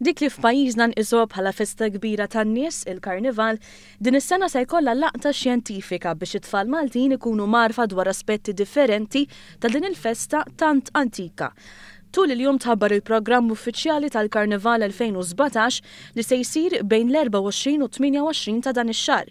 Dik li f'pajjiżna nqisu bħala festa kbira tan-nies, il-Karnival, din is-sena se jkollha laqta xjentifika biex it-tfal Maltin ikunu marfa dwar aspetti differenti ta' din il-festa tant antika. Tul il-jum tħabbar il-programm uffiċjali tal-Karneval 2017 li se jisir bejn l-24 u 28 ta' dan ix-xar.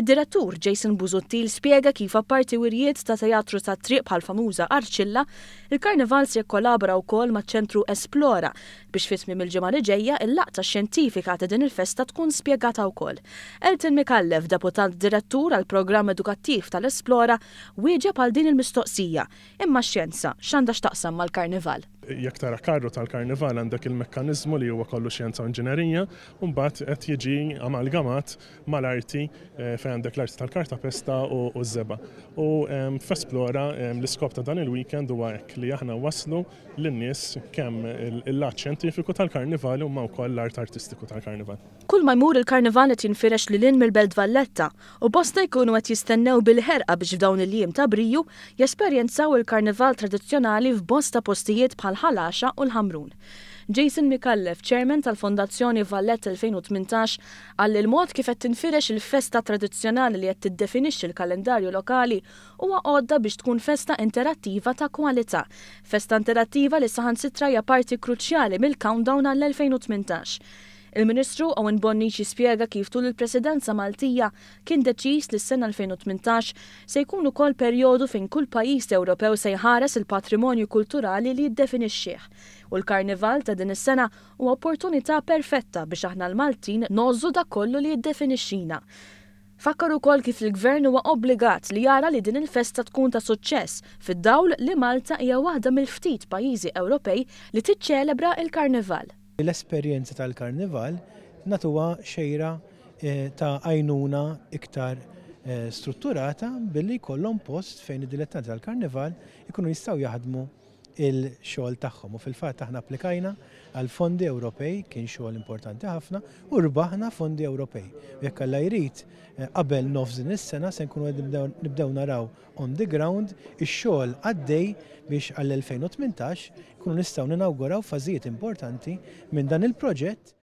Id-direttur Jason Buzuttil spiega kif apparti wirjiet ta' teatru ta' triq bħal famuża Arċilla, il karnival se jikkolabora wkoll maċ-ċentru Esplora biex fitmim il-ġimgħa li ġejja il-laqta xjentifika ta' din il-festa tkun spjegata wkoll. Elton Mikallef, deputat direttur għal programm edukattiv tal-Esplora, wieġeb għal din il-mistoqsija imma x-xjenza x'għandha x'taqsam mal karnival jekk tara karru tal-karnival għandek il-mekkanizmu li huwa kollu xjenza u inġinerija, mbagħad qed jiġi amalgamat mal-arti eh, fejn għandek l-arti tal-karta pesta u żeba. U f'esplora l-iskop ta' dan il-weekend huwa hekk li aħna waslu lin-nies kemm il laċ xjentifiku tal-karnival u ma wkoll l-art artistiku tal-karnival. Kull ma jmur il-karnival qed jinfirex lil in mill-Belt Valletta u bosta jkunu qed jistennew bil-ħerqa biex f'dawn il-jiem ta' briju jesperjenzaw il-karnival tradizzjonali f'bosta postijiet bħal ħalaxa u l-ħamrun. Jason Mikallef, chairman tal-Fondazzjoni Vallet 2018, għall il-mod kif qed tinfirex il-festa tradizzjonali li qed tiddefinixxi l-kalendarju lokali huwa għodda biex tkun festa interattiva ta' kwalità. Festa interattiva li saħansitra hija parti kruċjali mill-countdown għall-2018. Il-Ministru Owen Bonni spiega kif tul il-Presidenza Maltija kien deċis li s-sena 2018 se jkun ukoll perjodu fejn kull pajjiż Ewropew se jħares il-patrimonju kulturali li jiddefinixxih. U l-Karnival ta' din is-sena huwa opportunità perfetta biex aħna l-Maltin nożżu da kollu li jiddefinixxina. Fakkaru ukoll kif il-gvern huwa obbligat li jara li din il-festa tkun ta' suċċess fid-dawl li Malta hija waħda mill-ftit pajjiżi Ewropej li tiċċelebra il-Karnival. L-esperjenza tal-karnival natuwa xejra eh, ta' għajnuna iktar eh, strutturata billi kollon post fejn id-dilettanti tal-karnival ikunu jistaw jaħdmu il-xogħol tagħhom. U fil-fatt aħna applikajna għal fondi Ewropej kien xogħol importanti ħafna u rbaħna fondi Ewropej. Jekk alla jrid eh, qabel nofsin is-sena se nkunu nibdew naraw on the ground ix-xogħol għaddej biex għall-2018 kunu nistgħu ninawguraw fażijiet importanti minn dan il-proġett